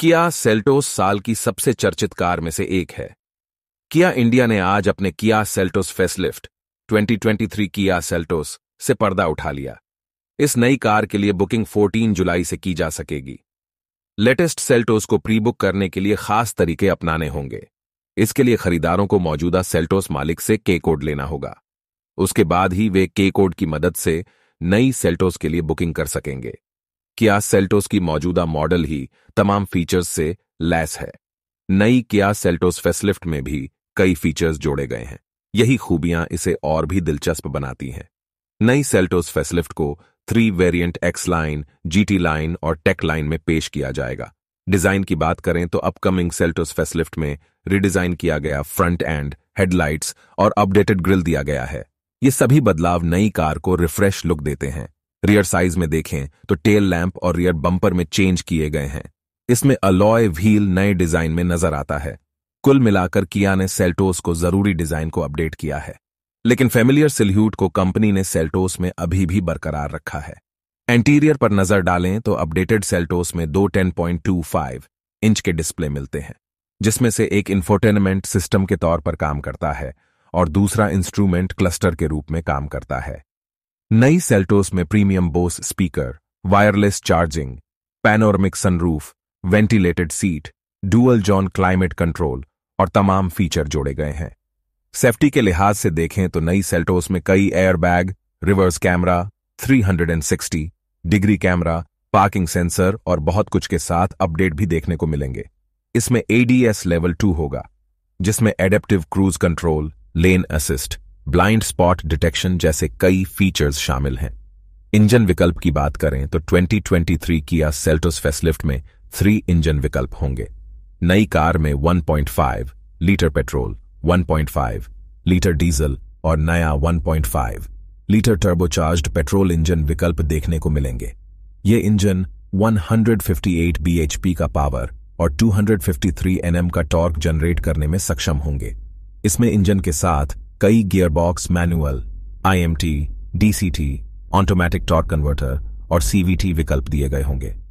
Kia Seltos साल की सबसे चर्चित कार में से एक है किया इंडिया ने आज अपने किया सेल्टोस फेसलिफ्ट 2023 किया सेल्टोस से पर्दा उठा लिया इस नई कार के लिए बुकिंग 14 जुलाई से की जा सकेगी लेटेस्ट सेल्टोस को प्री बुक करने के लिए खास तरीके अपनाने होंगे इसके लिए खरीदारों को मौजूदा सेल्टोस मालिक से के कोड लेना होगा उसके बाद ही वे के कोड की मदद से नई सेल्टोस के लिए बुकिंग कर सकेंगे किया सेल्टोस की मौजूदा मॉडल ही तमाम फीचर्स से लैस है नई किया सेल्टोस फेसलिफ्ट में भी कई फीचर्स जोड़े गए हैं यही खूबियां इसे और भी दिलचस्प बनाती हैं नई सेल्टोस फेसलिफ्ट को three variant X line GT line और टेक लाइन में पेश किया जाएगा डिजाइन की बात करें तो अपकमिंग सेल्टोस फेसलिफ्ट में रिडिजाइन किया गया फ्रंट एंड हेडलाइट्स और अपडेटेड ग्रिल दिया गया है ये सभी बदलाव नई कार को रिफ्रेश लुक देते हैं रियर साइज में देखें तो टेल लैंप और रियर बम्पर में चेंज किए गए हैं इसमें अलॉय व्हील नए डिजाइन में नजर आता है कुल मिलाकर किया ने सेल्टोस को जरूरी डिजाइन को अपडेट किया है लेकिन फेमिलियर सिल्यूट को कंपनी ने सेल्टोस में अभी भी बरकरार रखा है एंटीरियर पर नजर डालें तो अपडेटेड सेल्टोस में दो टेन टू फाइव इंच के डिस्प्ले मिलते हैं जिसमें से एक इंफोटेनमेंट सिस्टम के तौर पर काम करता है और दूसरा इंस्ट्रूमेंट क्लस्टर के रूप में काम करता है नई सेल्टोस में premium Bose speaker wireless charging panoramic sunroof ventilated seat dual zone climate control और तमाम फीचर जोड़े गए हैं सेफ्टी के लिहाज से देखें तो नई सेल्टोस में कई airbag reverse camera 360 degree camera parking sensor और बहुत कुछ के साथ अपडेट भी देखने को मिलेंगे इसमें एडीएस लेवल टू होगा जिसमें adaptive cruise control lane assist blind spot detection जैसे कई फीचर्स शामिल हैं इंजन विकल्प की बात करें तो 2023 किया सेल्टोस फेसलिफ्ट में थ्री इंजन विकल्प होंगे नई कार में 1.5 लीटर पेट्रोल 1.5 लीटर डीजल और नया 1.5 लीटर टर्बोचार्ज्ड पेट्रोल इंजन विकल्प देखने को मिलेंगे ये इंजन 158 bhp का पावर और 253 nm का टॉर्क जनरेट करने में सक्षम होंगे इसमें इंजन के साथ कई gearbox manual IMT, DCT, automatic torque converter और सीवीटी विकल्प दिए गए होंगे